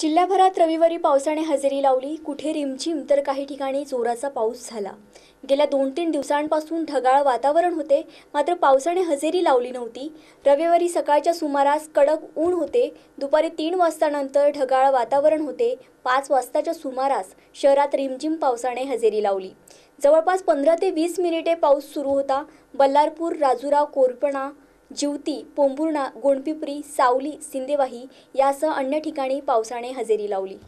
जिल्ह्याभरात रविवारी पावसाने हजेरी लावली कुठे रिमझिम तर काही ठिकाणी जोराचा पाऊस झाला गेल्या दोन तीन दिवसांपासून ढगाळ वातावरण होते मात्र पावसाने हजेरी लावली नव्हती रविवारी सकाळच्या सुमारास कडक ऊन होते दुपारी तीन वाजतानंतर ढगाळ वातावरण होते पाच वाजताच्या सुमारास शहरात रिमझिम पावसाने हजेरी लावली जवळपास पंधरा ते वीस मिनिटे पाऊस सुरू होता बल्लारपूर राजुराव कोरपणा जिवती पोंभुर्णा गोंडपिपरी सावली सिंदेवाही यासह अन्य ठिकाणी पावसाने हजेरी लावली